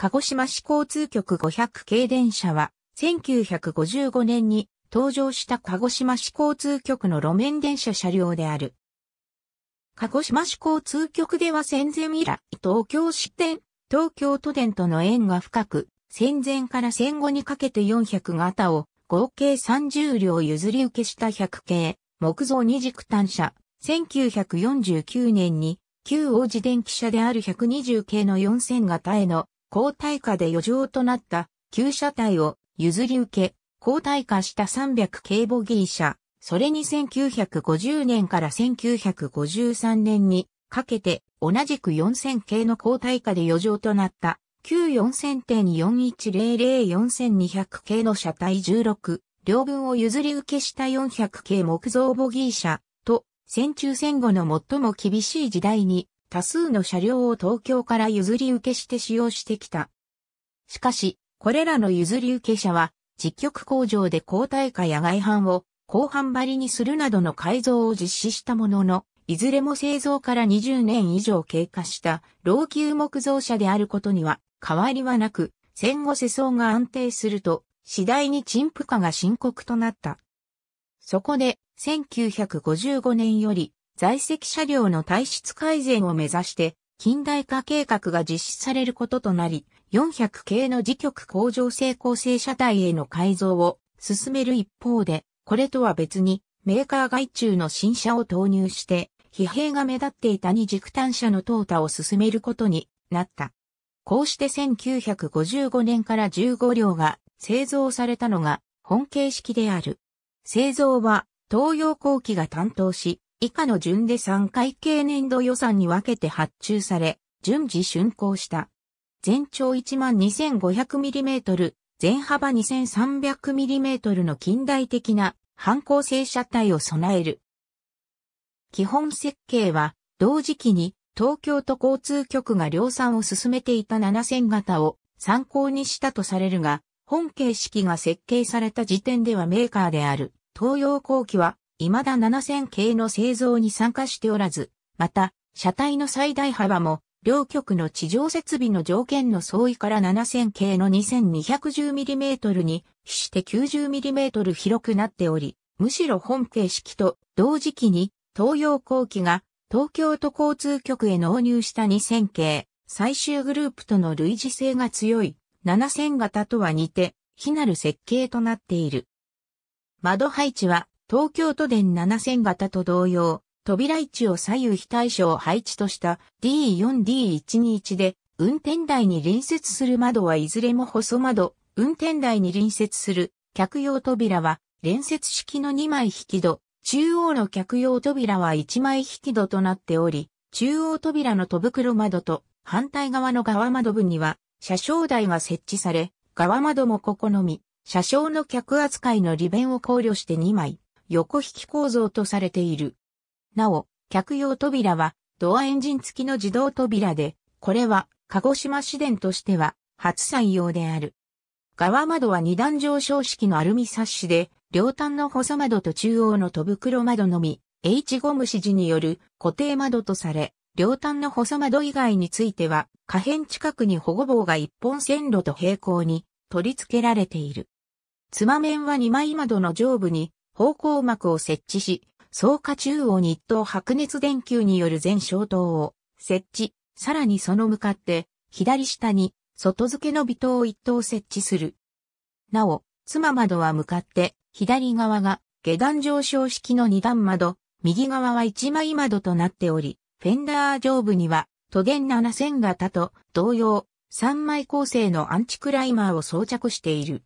鹿児島市交通局500系電車は、1955年に登場した鹿児島市交通局の路面電車車両である。鹿児島市交通局では戦前以来、東京支店、東京都電との縁が深く、戦前から戦後にかけて400型を合計30両譲り受けした100系、木造二軸単車、1949年に旧王子電気車である120系の4000型への交代下で余剰となった旧車体を譲り受け、交代化した300系ボギー車、それに1950年から1953年にかけて同じく4000系の交代化で余剰となった旧4000点41004200系の車体16、両分を譲り受けした400系木造ボギー車と戦中戦後の最も厳しい時代に多数の車両を東京から譲り受けして使用してきた。しかし、これらの譲り受け車は、実局工場で高代化や外反を後半張りにするなどの改造を実施したものの、いずれも製造から20年以上経過した老朽木造車であることには変わりはなく、戦後世相が安定すると、次第に陳腐化が深刻となった。そこで、1955年より、在籍車両の体質改善を目指して近代化計画が実施されることとなり、400系の自極向上性構成車体への改造を進める一方で、これとは別にメーカー外注の新車を投入して、疲弊が目立っていた二軸単車の淘汰を進めることになった。こうして1955年から15両が製造されたのが本形式である。製造は東洋工機が担当し、以下の順で3回計年度予算に分けて発注され、順次竣工した。全長 12,500mm、全幅 2,300mm の近代的な反光性車体を備える。基本設計は、同時期に東京都交通局が量産を進めていた7000型を参考にしたとされるが、本形式が設計された時点ではメーカーである東洋工機は未だ7000系の製造に参加しておらず、また、車体の最大幅も、両極の地上設備の条件の相違から7000系の 2210mm に、比して 90mm 広くなっており、むしろ本形式と同時期に、東洋工機が東京都交通局へ納入した2000系、最終グループとの類似性が強い7000型とは似て、非なる設計となっている。窓配置は東京都電7000型と同様、扉位置を左右非対称配置とした D4D121 で、運転台に隣接する窓はいずれも細窓、運転台に隣接する客用扉は連接式の2枚引き戸、中央の客用扉は1枚引き戸となっており、中央扉の戸袋窓と反対側の側窓部には車掌台が設置され、側窓もここのみ、車掌の客扱いの利便を考慮して2枚、横引き構造とされている。なお、客用扉はドアエンジン付きの自動扉で、これは鹿児島市電としては初採用である。側窓は二段上昇式のアルミサッシで、両端の細窓と中央の戸袋窓のみ、H ゴム指示による固定窓とされ、両端の細窓以外については、可変近くに保護棒が一本線路と平行に取り付けられている。つま面は二枚窓の上部に方向膜を設置し、草加中央に一等白熱電球による全消灯を設置、さらにその向かって、左下に外付けの微灯を一等設置する。なお、妻窓は向かって、左側が下段上昇式の二段窓、右側は一枚窓となっており、フェンダー上部には、都電7000型と同様、3枚構成のアンチクライマーを装着している。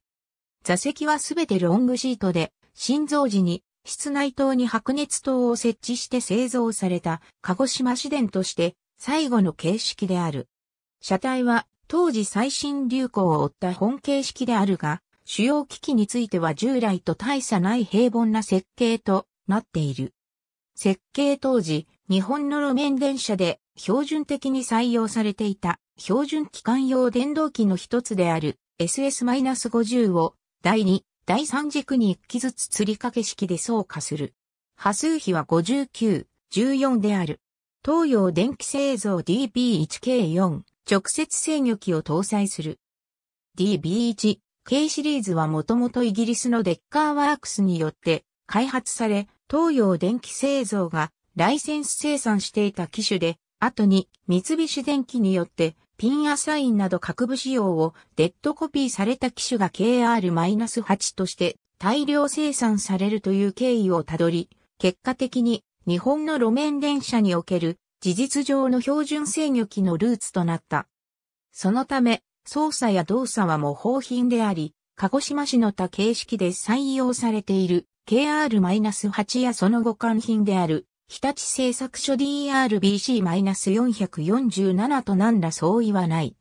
座席はすべてロングシートで、新造時に、室内灯に白熱灯を設置して製造された鹿児島市電として最後の形式である。車体は当時最新流行を追った本形式であるが、主要機器については従来と大差ない平凡な設計となっている。設計当時、日本の路面電車で標準的に採用されていた標準機関用電動機の一つである SS-50 を第2第三軸に一機ずつ吊り掛け式で相加する。波数比は59、14である。東洋電気製造 DB1K4 直接制御機を搭載する。DB1K シリーズはもともとイギリスのデッカーワークスによって開発され、東洋電気製造がライセンス生産していた機種で、後に三菱電機によってピンアサインなど各部仕様をデッドコピーされた機種が KR-8 として大量生産されるという経緯をたどり、結果的に日本の路面電車における事実上の標準制御機のルーツとなった。そのため、操作や動作は模倣品であり、鹿児島市の他形式で採用されている KR-8 やその互換品である日立製作所 DRBC-447 となんら相違はない。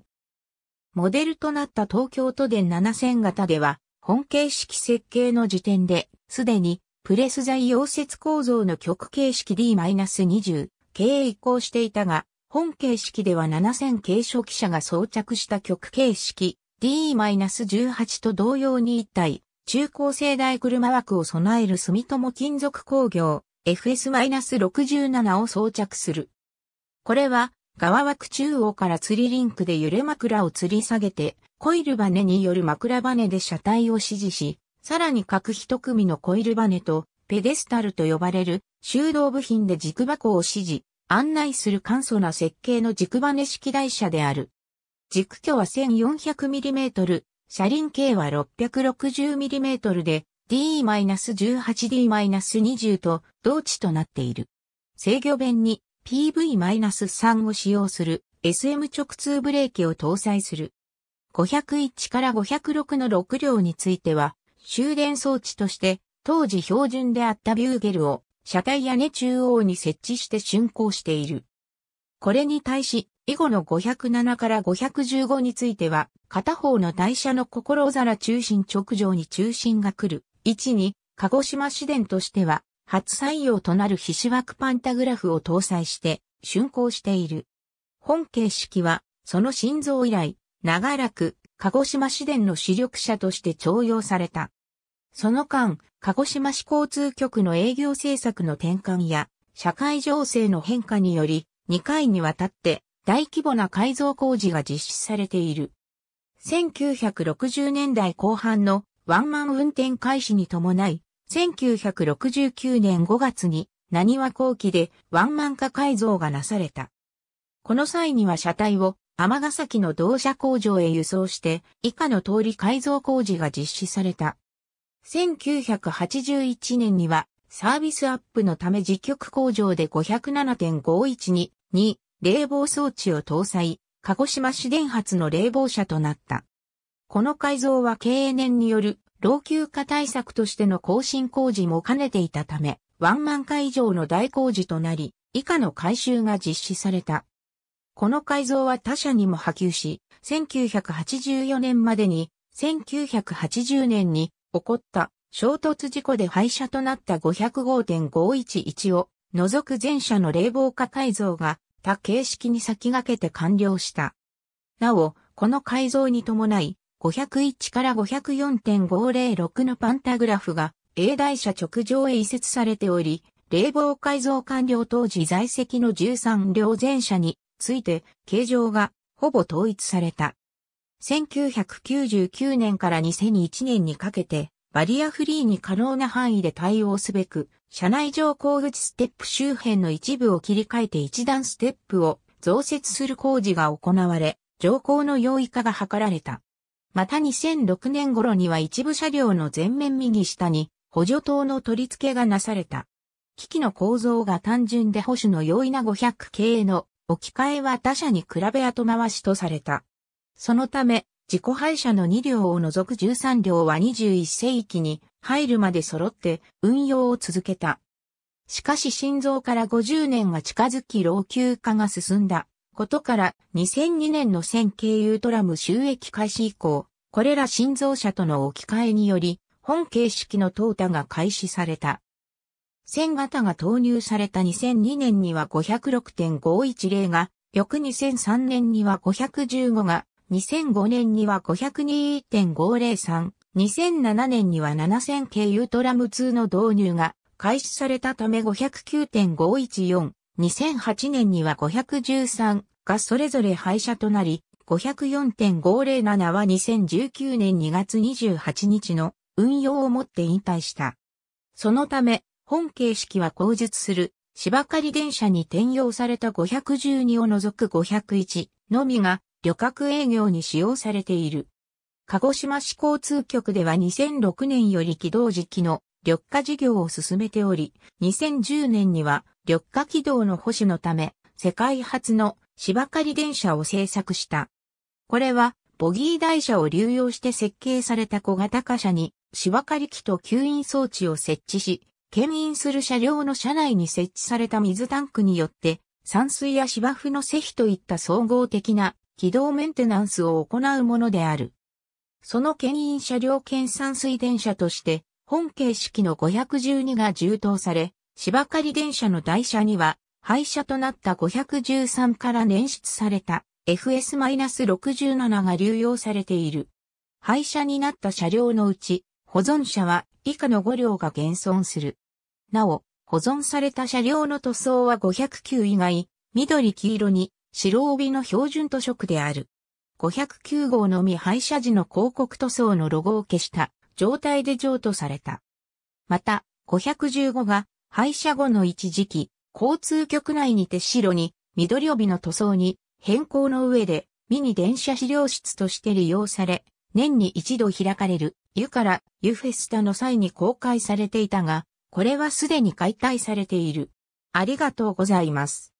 モデルとなった東京都電7000型では、本形式設計の時点で、すでに、プレス材溶接構造の極形式 D-20 系移行していたが、本形式では7000系初期車が装着した極形式 D-18 と同様に一体、中高生大車枠を備える住友金属工業、FS-67 を装着する。これは、側枠中央から釣りリンクで揺れ枕を吊り下げて、コイルバネによる枕バネで車体を支持し、さらに各一組のコイルバネと、ペデスタルと呼ばれる修道部品で軸箱を支持、案内する簡素な設計の軸バネ式台車である。軸距は 1400mm、車輪径は 660mm で、D-18D-20 と同値となっている。制御弁に PV-3 を使用する SM 直通ブレーキを搭載する。501から506の6両については、終電装置として当時標準であったビューゲルを車体屋根中央に設置して竣工している。これに対し、以後の507から515については、片方の台車の心皿中心直上に中心が来る。1に、鹿児島市電としては、初採用となる皮脂枠パンタグラフを搭載して、竣工している。本形式は、その心臓以来、長らく、鹿児島市電の主力車として徴用された。その間、鹿児島市交通局の営業政策の転換や、社会情勢の変化により、2回にわたって大規模な改造工事が実施されている。1960年代後半のワンマン運転開始に伴い、1969年5月に、何は後期でワンマン化改造がなされた。この際には車体を尼崎の同社工場へ輸送して、以下の通り改造工事が実施された。1981年には、サービスアップのため実局工場で507.51に、2、冷房装置を搭載、鹿児島市電発の冷房車となった。この改造は経年による老朽化対策としての更新工事も兼ねていたため、ワンマン会場の大工事となり、以下の改修が実施された。この改造は他社にも波及し、1984年までに、1980年に起こった衝突事故で廃車となった505.511を除く全車の冷房化改造が他形式に先駆けて完了した。なお、この改造に伴い、501から504.506のパンタグラフが A 台車直上へ移設されており、冷房改造完了当時在籍の13両全車について形状がほぼ統一された。1999年から2001年にかけてバリアフリーに可能な範囲で対応すべく、車内乗降口ステップ周辺の一部を切り替えて一段ステップを増設する工事が行われ、乗降の容易化が図られた。また2006年頃には一部車両の前面右下に補助灯の取り付けがなされた。機器の構造が単純で保守の容易な500系の置き換えは他社に比べ後回しとされた。そのため、自己廃車の2両を除く13両は21世紀に入るまで揃って運用を続けた。しかし心臓から50年が近づき老朽化が進んだ。ことから2002年の1000経由トラム収益開始以降、これら新造車との置き換えにより、本形式の淘汰が開始された。1000型が投入された2002年には506.510が、翌2003年には515が、2005年には502.503、2007年には7000系ユートラム2の導入が開始されたため509.514、2008年には513がそれぞれ廃車となり、504.507は2019年2月28日の運用をもって引退した。そのため、本形式は口述する芝刈り電車に転用された512を除く501のみが旅客営業に使用されている。鹿児島市交通局では2006年より起動時期の緑化事業を進めており、2010年には緑化軌道の保守のため、世界初の芝刈り電車を製作した。これは、ボギー台車を流用して設計された小型貨車に、芝刈り機と吸引装置を設置し、牽引する車両の車内に設置された水タンクによって、散水や芝生の施肥といった総合的な軌道メンテナンスを行うものである。その牽引車両兼散水電車として、本形式の512が充当され、芝刈電車の台車には、廃車となった513から捻出された FS-67 が流用されている。廃車になった車両のうち、保存車は以下の5両が現存する。なお、保存された車両の塗装は509以外、緑黄色に白帯の標準塗色である。509号のみ廃車時の広告塗装のロゴを消した状態で譲渡された。また、515が廃車後の一時期、交通局内にて白に緑帯の塗装に変更の上で、ミニ電車資料室として利用され、年に一度開かれる、湯から湯フェスタの際に公開されていたが、これはすでに解体されている。ありがとうございます。